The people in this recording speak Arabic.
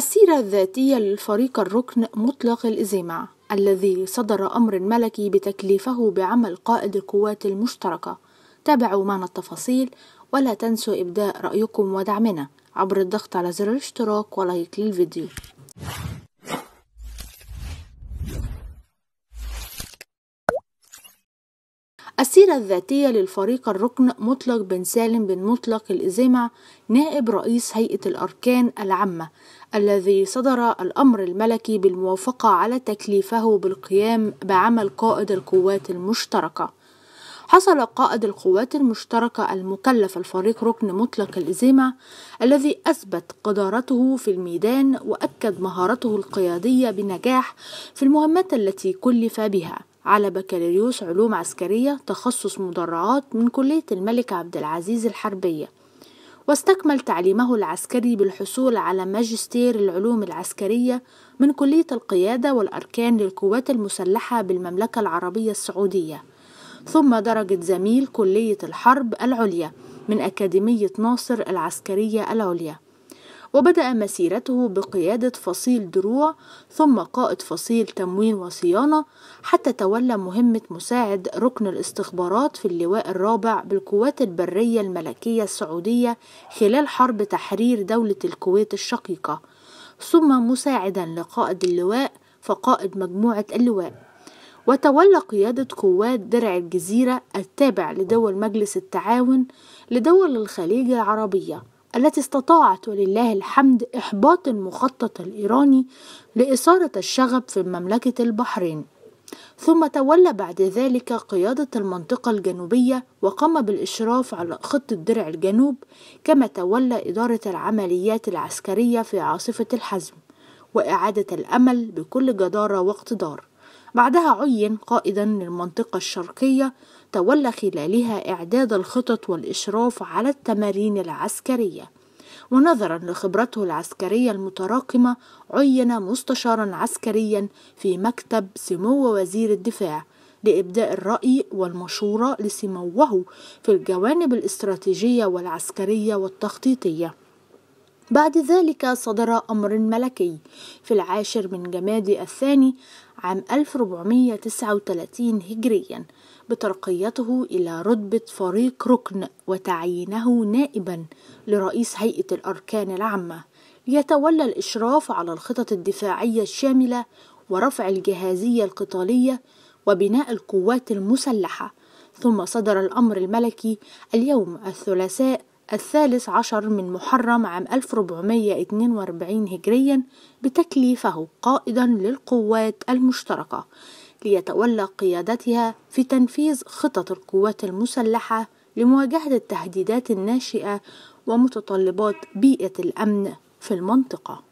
السيرة الذاتية للفريق الركن مطلق الإزيمع الذي صدر أمر ملكي بتكليفه بعمل قائد القوات المشتركة تابعوا معنا التفاصيل ولا تنسوا إبداء رأيكم ودعمنا عبر الضغط على زر الاشتراك ولايك للفيديو السيرة الذاتية للفريق الركن مطلق بن سالم بن مطلق الإزمع نائب رئيس هيئة الأركان العامة الذي صدر الأمر الملكي بالموافقة على تكليفه بالقيام بعمل قائد القوات المشتركة حصل قائد القوات المشتركة المكلف الفريق ركن مطلق الإزمع الذي أثبت قدرته في الميدان وأكد مهارته القيادية بنجاح في المهمات التي كلف بها على بكالوريوس علوم عسكرية تخصص مدرعات من كلية الملك عبد العزيز الحربية واستكمل تعليمه العسكري بالحصول على ماجستير العلوم العسكرية من كلية القيادة والأركان للقوات المسلحة بالمملكة العربية السعودية ثم درجة زميل كلية الحرب العليا من أكاديمية ناصر العسكرية العليا وبدأ مسيرته بقيادة فصيل دروع ثم قائد فصيل تموين وصيانة حتى تولى مهمة مساعد ركن الاستخبارات في اللواء الرابع بالقوات البرية الملكية السعودية خلال حرب تحرير دولة الكويت الشقيقة ثم مساعدا لقائد اللواء فقائد مجموعة اللواء وتولى قيادة قوات درع الجزيرة التابع لدول مجلس التعاون لدول الخليج العربية التي استطاعت ولله الحمد إحباط المخطط الإيراني لإثارة الشغب في مملكة البحرين ثم تولى بعد ذلك قيادة المنطقة الجنوبية وقام بالإشراف على خطة درع الجنوب كما تولى إدارة العمليات العسكرية في عاصفة الحزم وإعادة الأمل بكل جدارة واقتدار بعدها عين قائدا للمنطقة الشرقية تولى خلالها إعداد الخطط والإشراف على التمارين العسكرية ونظرا لخبرته العسكرية المتراكمة عين مستشارا عسكريا في مكتب سمو وزير الدفاع لإبداء الرأي والمشورة لسموه في الجوانب الاستراتيجية والعسكرية والتخطيطية بعد ذلك صدر أمر ملكي في العاشر من جمادي الثاني عام 1439 هجريا بترقيته إلى رتبة فريق ركن وتعيينه نائبا لرئيس هيئة الأركان العامة ليتولى الإشراف على الخطط الدفاعية الشاملة ورفع الجهازية القتالية وبناء القوات المسلحة ثم صدر الأمر الملكي اليوم الثلاثاء الثالث عشر من محرم عام 1442 هجريا بتكليفه قائدا للقوات المشتركة ليتولى قيادتها في تنفيذ خطط القوات المسلحة لمواجهة التهديدات الناشئة ومتطلبات بيئة الأمن في المنطقة